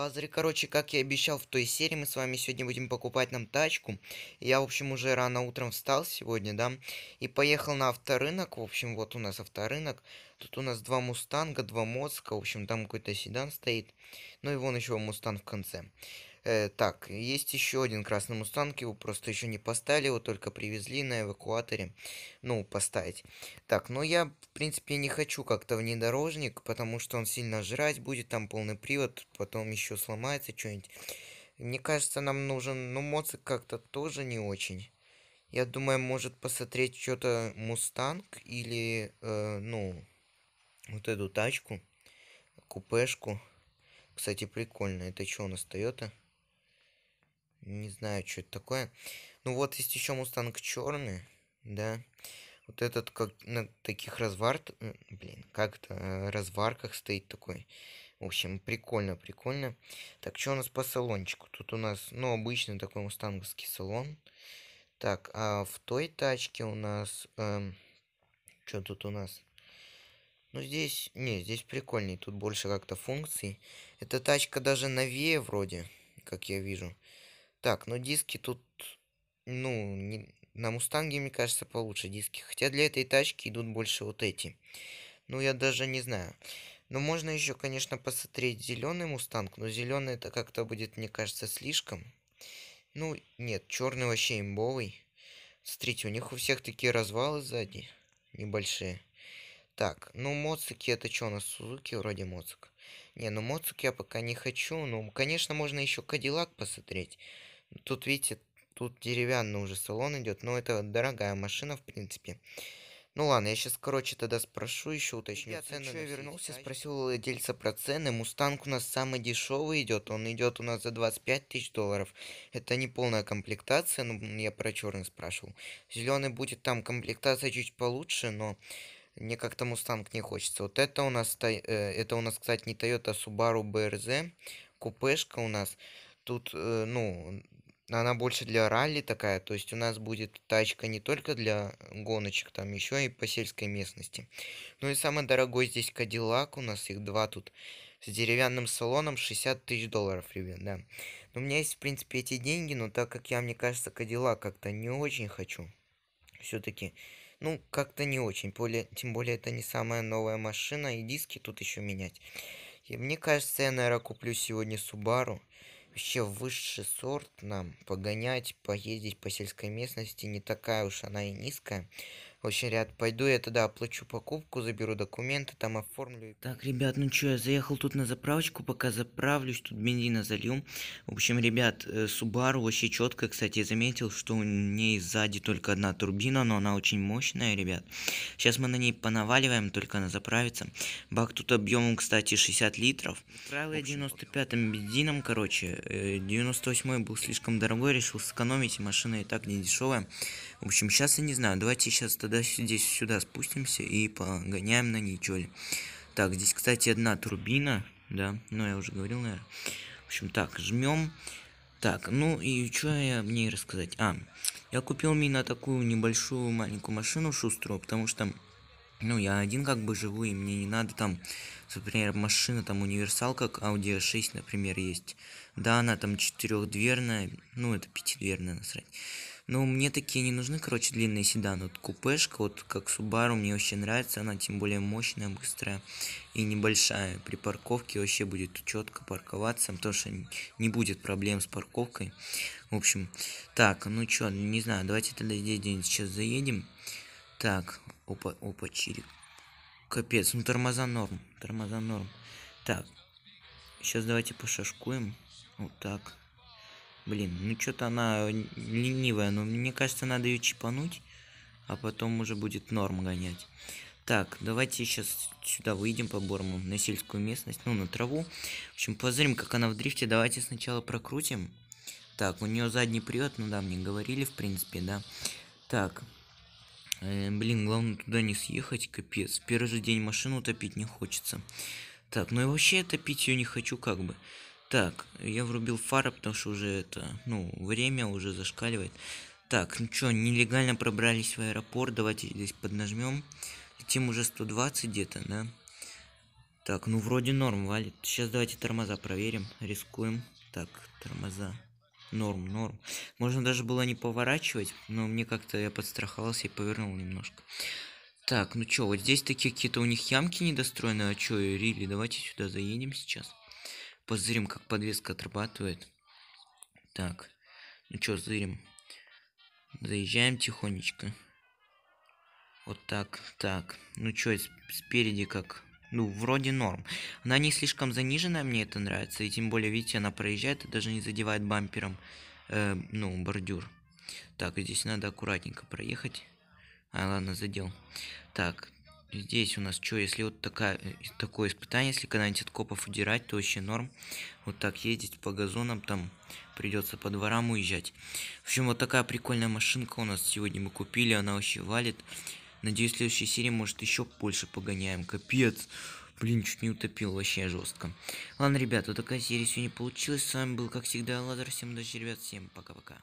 Лазарь. Короче, как я обещал в той серии, мы с вами сегодня будем покупать нам тачку. Я, в общем, уже рано утром встал сегодня, да, и поехал на авторынок. В общем, вот у нас авторынок. Тут у нас два Мустанга, два Моцка. В общем, там какой-то седан стоит. Ну и вон еще Мустанг в конце. Э, так, есть еще один красный мустанг, его просто еще не поставили, его только привезли на эвакуаторе, ну, поставить. Так, но ну, я, в принципе, не хочу как-то внедорожник, потому что он сильно жрать будет, там полный привод, потом еще сломается что-нибудь. Мне кажется, нам нужен, ну, моцик как-то тоже не очень. Я думаю, может посмотреть что-то Мустанг или, э, ну, вот эту тачку, купешку. Кстати, прикольно. Это что у нас Toyota? Не знаю, что это такое. Ну вот есть еще мустанг черный, да. Вот этот как на таких развар... Блин, как-то э, разварках стоит такой. В общем, прикольно, прикольно. Так, что у нас по салончику? Тут у нас, ну, обычный такой мустанговский салон. Так, а в той тачке у нас... Эм, что тут у нас? Ну, здесь... Не, здесь прикольнее, Тут больше как-то функций. Эта тачка даже новее вроде, как я вижу. Так, ну диски тут, ну, не... на Мустанге, мне кажется, получше диски. Хотя для этой тачки идут больше вот эти. Ну, я даже не знаю. Но можно еще, конечно, посмотреть зеленый мустанг, но зеленый это как-то будет, мне кажется, слишком. Ну, нет, черный вообще имбовый. Смотрите, у них у всех такие развалы сзади. Небольшие. Так, ну моцики это что у нас? Сузуки вроде моцик. Не, ну моцик я пока не хочу. Ну, конечно, можно еще Кадиллак посмотреть. Тут, видите, тут деревянный уже салон идет, но это дорогая машина, в принципе. Ну ладно, я сейчас, короче, тогда спрошу еще, уточню я цены. Я вернулся, спросил у владельца про цены. Мустанг у нас самый дешевый идет, он идет у нас за 25 тысяч долларов. Это не полная комплектация, но ну, я про черный спрашивал. Зеленый будет там комплектация чуть получше, но мне как-то Мустанг не хочется. Вот это у нас, э, это у нас, кстати, не Toyota, а Subaru BRZ. Купешка у нас. Тут, э, ну, она больше для ралли такая, то есть у нас будет тачка не только для гоночек, там еще и по сельской местности. Ну и самый дорогой здесь Кадиллак, у нас их два тут, с деревянным салоном 60 тысяч долларов, ребят, да. Но ну, у меня есть, в принципе, эти деньги, но так как я, мне кажется, Кадиллак как-то не очень хочу, все-таки, ну, как-то не очень, более, тем более это не самая новая машина, и диски тут еще менять. И мне кажется, я, наверное, куплю сегодня Субару вообще высший сорт нам погонять поездить по сельской местности не такая уж она и низкая очень ряд Пойду я тогда оплачу покупку, заберу документы, там оформлю. Так, ребят, ну что, я заехал тут на заправочку, пока заправлюсь, тут бензина залью. В общем, ребят, субару э, вообще четко, кстати, заметил, что у ней сзади только одна турбина, но она очень мощная, ребят. Сейчас мы на ней понаваливаем, только она заправится. Бак тут объемом, кстати, 60 литров. заправил я 95-м бензином, короче. 98-й э, был слишком дорогой, решил сэкономить, машина и так не дешевая. В общем, сейчас я не знаю, давайте сейчас тогда тогда здесь сюда спустимся и погоняем на ничоле. Так, здесь, кстати, одна турбина, да, но ну, я уже говорил, наверное. В общем, так, жмем. Так, ну и что я мне рассказать? А, я купил мина такую небольшую маленькую машину шуструю, потому что, ну, я один как бы живу, и мне не надо там, например, машина там универсал, как Audi A6, например, есть. Да, она там четырехдверная, ну, это пятидверная, насрать но ну, мне такие не нужны, короче, длинные седаны. Вот купешка, вот как Subaru, мне вообще нравится. Она тем более мощная, быстрая и небольшая. При парковке вообще будет четко парковаться, потому что не будет проблем с парковкой. В общем, так, ну чё, не знаю, давайте тогда здесь день сейчас заедем. Так, опа, опа, чирик. Капец, ну тормоза норм, тормоза норм. Так, сейчас давайте пошашкуем. Вот так. Блин, ну что-то она ленивая, но мне кажется, надо ее чипануть, а потом уже будет норм гонять. Так, давайте сейчас сюда выйдем по борму на сельскую местность, ну, на траву. В общем, посмотрим как она в дрифте. Давайте сначала прокрутим. Так, у нее задний привод, ну да, мне говорили, в принципе, да. Так, э, блин, главное туда не съехать, капец. Первый же день машину топить не хочется. Так, ну и вообще топить ее не хочу как бы. Так, я врубил фары, потому что уже это, ну, время уже зашкаливает. Так, ну чё, нелегально пробрались в аэропорт, давайте здесь поднажмем. Летим уже 120 где-то, да? Так, ну вроде норм валит. Сейчас давайте тормоза проверим, рискуем. Так, тормоза. Норм, норм. Можно даже было не поворачивать, но мне как-то я подстраховался и повернул немножко. Так, ну чё, вот здесь такие какие-то у них ямки недостроенные, а чё, Рили, давайте сюда заедем сейчас. Позырим, как подвеска отрабатывает. Так. Ну чё, зырим. Заезжаем тихонечко. Вот так, так. Ну чё, спереди как... Ну, вроде норм. Она не слишком заниженная, мне это нравится. И тем более, видите, она проезжает и даже не задевает бампером, э, ну, бордюр. Так, здесь надо аккуратненько проехать. А, ладно, задел. Так, Здесь у нас что, если вот такая, э, такое испытание, если когда-нибудь от копов удирать, то вообще норм. Вот так ездить по газонам, там придется по дворам уезжать. В общем, вот такая прикольная машинка у нас сегодня мы купили, она вообще валит. Надеюсь, в следующей серии, может, еще больше погоняем. Капец. Блин, чуть не утопил, вообще жестко. Ладно, ребят, вот такая серия сегодня получилась. С вами был, как всегда, Лазар. Всем удачи, ребят. Всем пока-пока.